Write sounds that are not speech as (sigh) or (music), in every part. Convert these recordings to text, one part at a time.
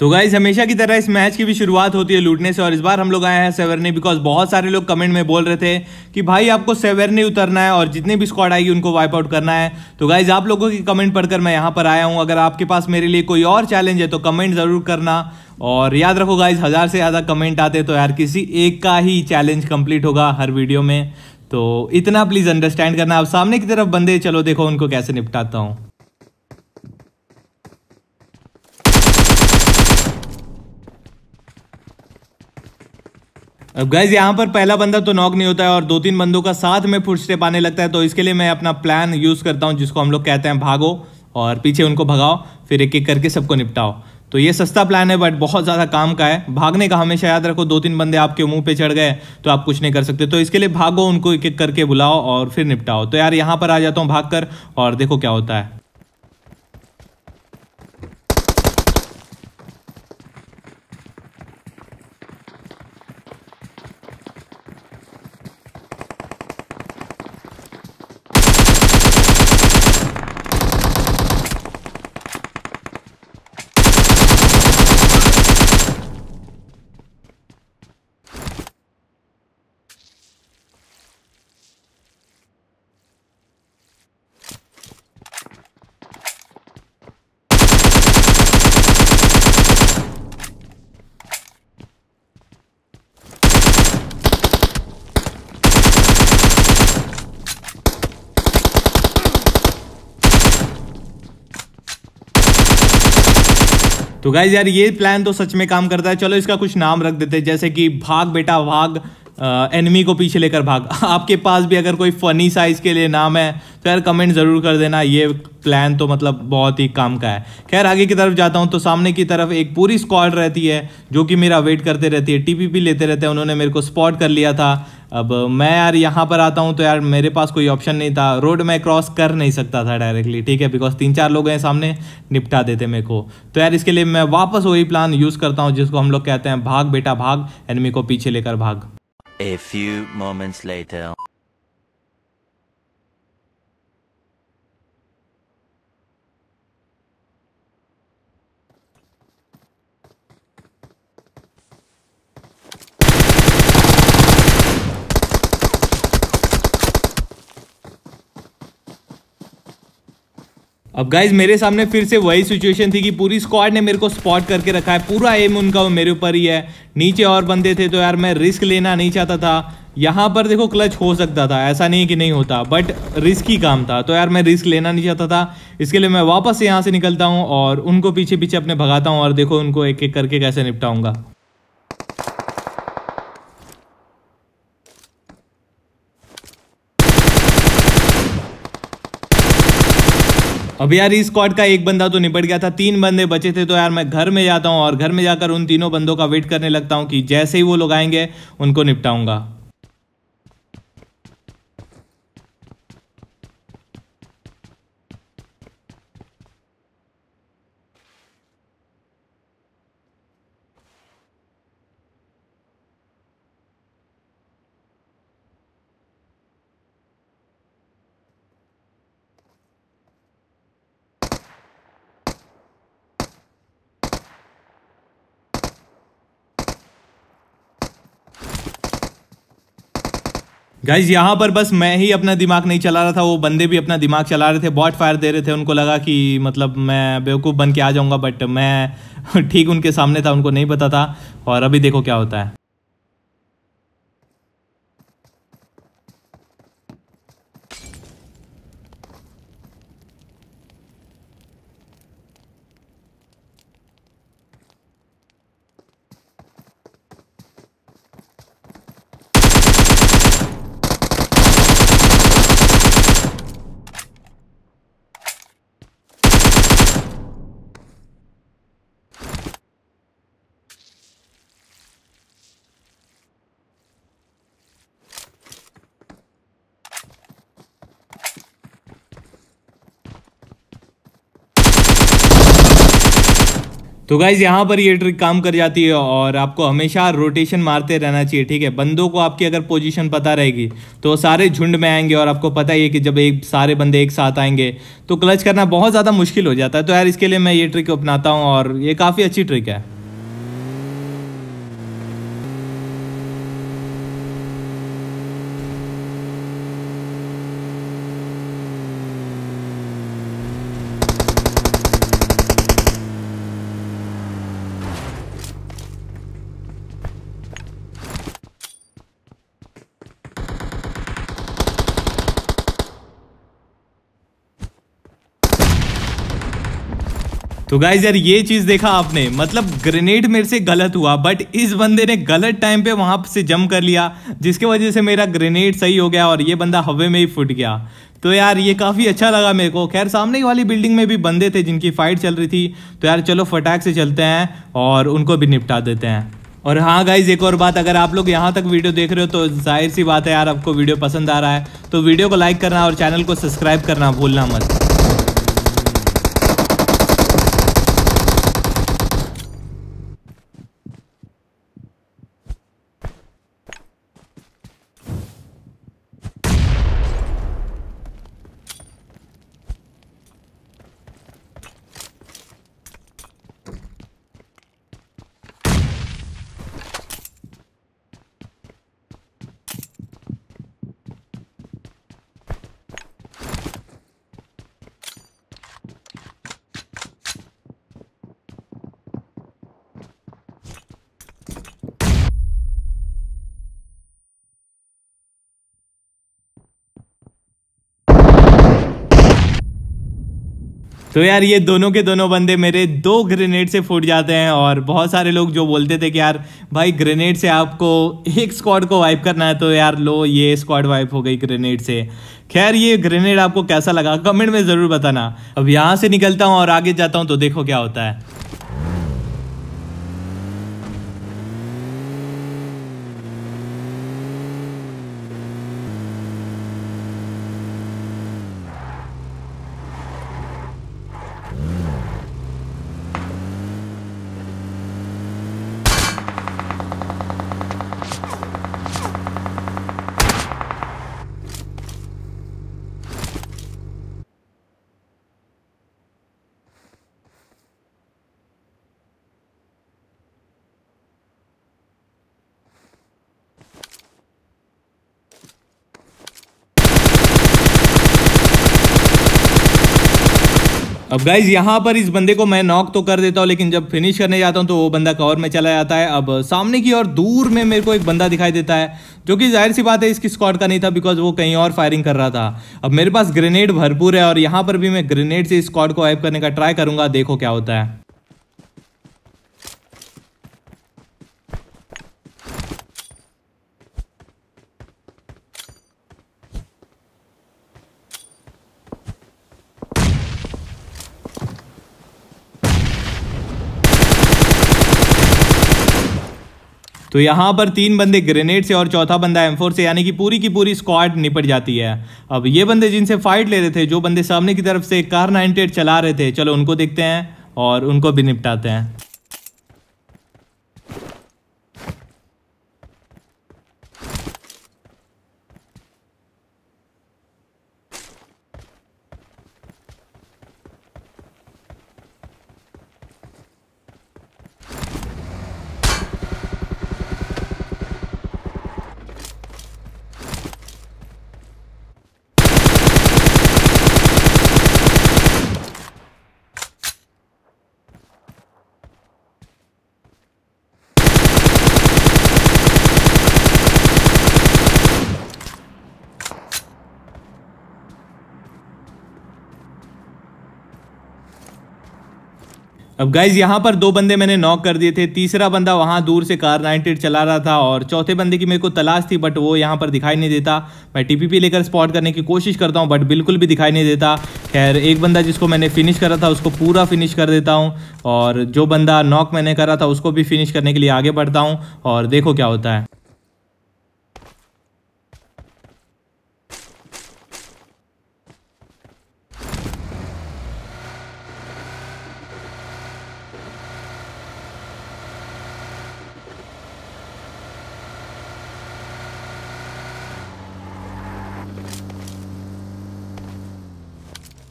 तो गाइज हमेशा की तरह इस मैच की भी शुरुआत होती है लूटने से और इस बार हम लोग आए हैं सेवरनी बिकॉज बहुत सारे लोग कमेंट में बोल रहे थे कि भाई आपको सेवरनी उतरना है और जितने भी स्क्वाड आएगी उनको वाइप आउट करना है तो गाइज आप लोगों की कमेंट पढ़कर मैं यहाँ पर आया हूँ अगर आपके पास मेरे लिए कोई और चैलेंज है तो कमेंट ज़रूर करना और याद रखो गाइज हज़ार से ज़्यादा कमेंट आते तो यार किसी एक का ही चैलेंज कम्प्लीट होगा हर वीडियो में तो इतना प्लीज़ अंडरस्टैंड करना आप सामने की तरफ बंदे चलो देखो उनको कैसे निपटाता हूँ अब गाइज यहाँ पर पहला बंदा तो नॉक नहीं होता है और दो तीन बंदों का साथ में फुटस्टेप आने लगता है तो इसके लिए मैं अपना प्लान यूज़ करता हूँ जिसको हम लोग कहते हैं भागो और पीछे उनको भगाओ फिर एक एक करके सबको निपटाओ तो ये सस्ता प्लान है बट बहुत ज़्यादा काम का है भागने का हमेशा याद रखो दो तीन बंदे आपके मुंह पे चढ़ गए तो आप कुछ नहीं कर सकते तो इसके लिए भागो उनको एक एक करके बुलाओ और फिर निपटाओ तो यार यहाँ पर आ जाता हूँ भाग कर और देखो क्या होता है तो गाइज यार ये प्लान तो सच में काम करता है चलो इसका कुछ नाम रख देते हैं जैसे कि भाग बेटा भाग एनिमी को पीछे लेकर भाग (laughs) आपके पास भी अगर कोई फनी साइज के लिए नाम है तो यार कमेंट ज़रूर कर देना ये प्लान तो मतलब बहुत ही काम का है खैर आगे की तरफ जाता हूँ तो सामने की तरफ एक पूरी स्क्वाड रहती है जो कि मेरा वेट करते रहती है टीपी लेते रहते हैं उन्होंने मेरे को स्पॉट कर लिया था अब मैं यार यहाँ पर आता हूँ तो यार मेरे पास कोई ऑप्शन नहीं था रोड मैं क्रॉस कर नहीं सकता था डायरेक्टली ठीक है बिकॉज तीन चार लोग हैं सामने निपटा देते मेरे को तो यार इसके लिए मैं वापस वही प्लान यूज़ करता हूँ जिसको हम लोग कहते हैं भाग बेटा भाग एनमी को पीछे लेकर भाग ए फ्यू मोमेंट्स later. अब गाइज मेरे सामने फिर से वही सिचुएशन थी कि पूरी स्क्वाड ने मेरे को स्पॉट करके रखा है पूरा एम उनका मेरे ऊपर ही है नीचे और बंदे थे तो यार मैं रिस्क लेना नहीं चाहता था यहाँ पर देखो क्लच हो सकता था ऐसा नहीं कि नहीं होता बट रिस्क ही काम था तो यार मैं रिस्क लेना नहीं चाहता था इसके लिए मैं वापस यहाँ से निकलता हूँ और उनको पीछे पीछे अपने भगाता हूँ और देखो उनको एक एक करके कैसे निपटाऊंगा अब यार इस स्क्वाड का एक बंदा तो निपट गया था तीन बंदे बचे थे तो यार मैं घर में जाता हूँ और घर में जाकर उन तीनों बंदों का वेट करने लगता हूँ कि जैसे ही वो लोग आएंगे उनको निपटाऊंगा गाइज यहाँ पर बस मैं ही अपना दिमाग नहीं चला रहा था वो बंदे भी अपना दिमाग चला रहे थे बॉट फायर दे रहे थे उनको लगा कि मतलब मैं बेवकूफ़ बन के आ जाऊँगा बट मैं (laughs) ठीक उनके सामने था उनको नहीं पता था और अभी देखो क्या होता है तो गाइज़ यहाँ पर ये ट्रिक काम कर जाती है और आपको हमेशा रोटेशन मारते रहना चाहिए ठीक है बंदों को आपकी अगर पोजीशन पता रहेगी तो सारे झुंड में आएंगे और आपको पता ही है कि जब एक सारे बंदे एक साथ आएंगे तो क्लच करना बहुत ज़्यादा मुश्किल हो जाता है तो यार इसके लिए मैं ये ट्रिक अपनाता हूँ और ये काफ़ी अच्छी ट्रिक है तो गाइज यार ये चीज देखा आपने मतलब ग्रेनेड मेरे से गलत हुआ बट इस बंदे ने गलत टाइम पे वहां से जम कर लिया जिसके वजह से मेरा ग्रेनेड सही हो गया और ये बंदा हवे में ही फुट गया तो यार ये काफ़ी अच्छा लगा मेरे को खैर सामने वाली बिल्डिंग में भी बंदे थे जिनकी फाइट चल रही थी तो यार चलो फटाक से चलते हैं और उनको भी निपटा देते हैं और हाँ गाइज एक और बात अगर आप लोग यहाँ तक वीडियो देख रहे हो तो जाहिर सी बात है यार आपको वीडियो पसंद आ रहा है तो वीडियो को लाइक करना और चैनल को सब्सक्राइब करना भूलना मत तो यार ये दोनों के दोनों बंदे मेरे दो ग्रेनेड से फूट जाते हैं और बहुत सारे लोग जो बोलते थे कि यार भाई ग्रेनेड से आपको एक स्क्वाड को वाइप करना है तो यार लो ये स्क्वाड वाइप हो गई ग्रेनेड से खैर ये ग्रेनेड आपको कैसा लगा कमेंट में ज़रूर बताना अब यहाँ से निकलता हूँ और आगे जाता हूँ तो देखो क्या होता है अब गाइज यहाँ पर इस बंदे को मैं नॉक तो कर देता हूँ लेकिन जब फिनिश करने जाता हूँ तो वो बंदा कवर में चला जाता है अब सामने की और दूर में मेरे को एक बंदा दिखाई देता है जो कि जाहिर सी बात है इसकी स्क्वाड का नहीं था बिकॉज वो कहीं और फायरिंग कर रहा था अब मेरे पास ग्रेनेड भरपूर है और यहाँ पर भी मैं ग्रेनेड से स्क्वाड को वाइप करने का ट्राई करूंगा देखो क्या होता है तो यहाँ पर तीन बंदे ग्रेनेड से और चौथा बंदा एम से यानी कि पूरी की पूरी स्क्वाड निपट जाती है अब ये बंदे जिनसे फाइट ले रहे थे जो बंदे सामने की तरफ से कार नाइनटेड चला रहे थे चलो उनको देखते हैं और उनको भी निपटाते हैं अब गाइज यहाँ पर दो बंदे मैंने नॉक कर दिए थे तीसरा बंदा वहाँ दूर से कार नाइनटेड चला रहा था और चौथे बंदे की मेरे को तलाश थी बट वो यहाँ पर दिखाई नहीं देता मैं टीपीपी लेकर स्पॉट करने की कोशिश करता हूँ बट बिल्कुल भी दिखाई नहीं देता खैर एक बंदा जिसको मैंने फिनिश करा था उसको पूरा फिनिश कर देता हूँ और जो बंदा नॉक मैंने करा था उसको भी फिनिश करने के लिए आगे बढ़ता हूँ और देखो क्या होता है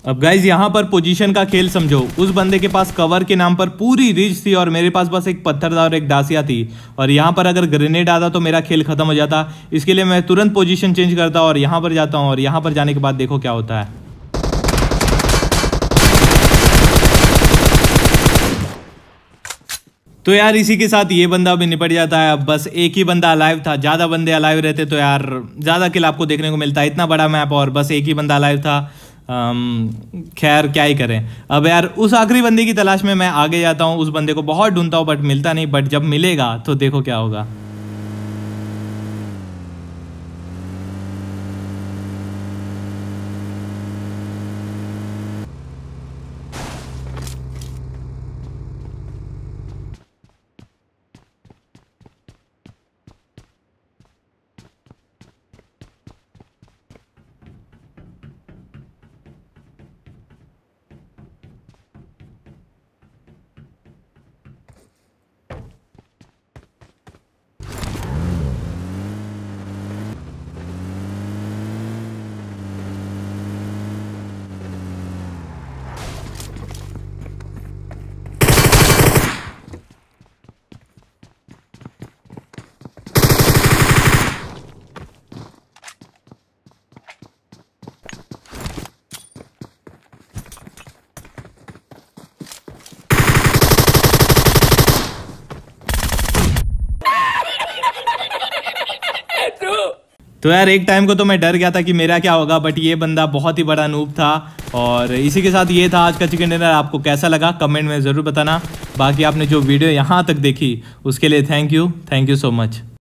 अब गाइज यहाँ पर पोजीशन का खेल समझो उस बंदे के पास कवर के नाम पर पूरी रिज थी और मेरे पास बस एक पत्थर था और एक डासिया थी और यहाँ पर अगर ग्रेनेड आता तो मेरा खेल खत्म हो जाता इसके लिए मैं तुरंत पोजीशन चेंज करता और यहाँ पर जाता हूँ और यहाँ पर जाने के बाद देखो क्या होता है तो यार इसी के साथ ये बंदा भी निपट जाता है अब बस एक ही बंदा अलाइव था ज़्यादा बंदे अलाइव रहते तो यार ज़्यादा किल आपको देखने को मिलता है इतना बड़ा मैप और बस एक ही बंदा अलाइव था खैर क्या ही करें अब यार उस आखिरी बंदे की तलाश में मैं आगे जाता हूँ उस बंदे को बहुत ढूंढता हूँ बट मिलता नहीं बट जब मिलेगा तो देखो क्या होगा तो यार एक टाइम को तो मैं डर गया था कि मेरा क्या होगा बट ये बंदा बहुत ही बड़ा नूब था और इसी के साथ ये था आज का चिकन डिनर आपको कैसा लगा कमेंट में ज़रूर बताना बाकी आपने जो वीडियो यहाँ तक देखी उसके लिए thank you thank you so much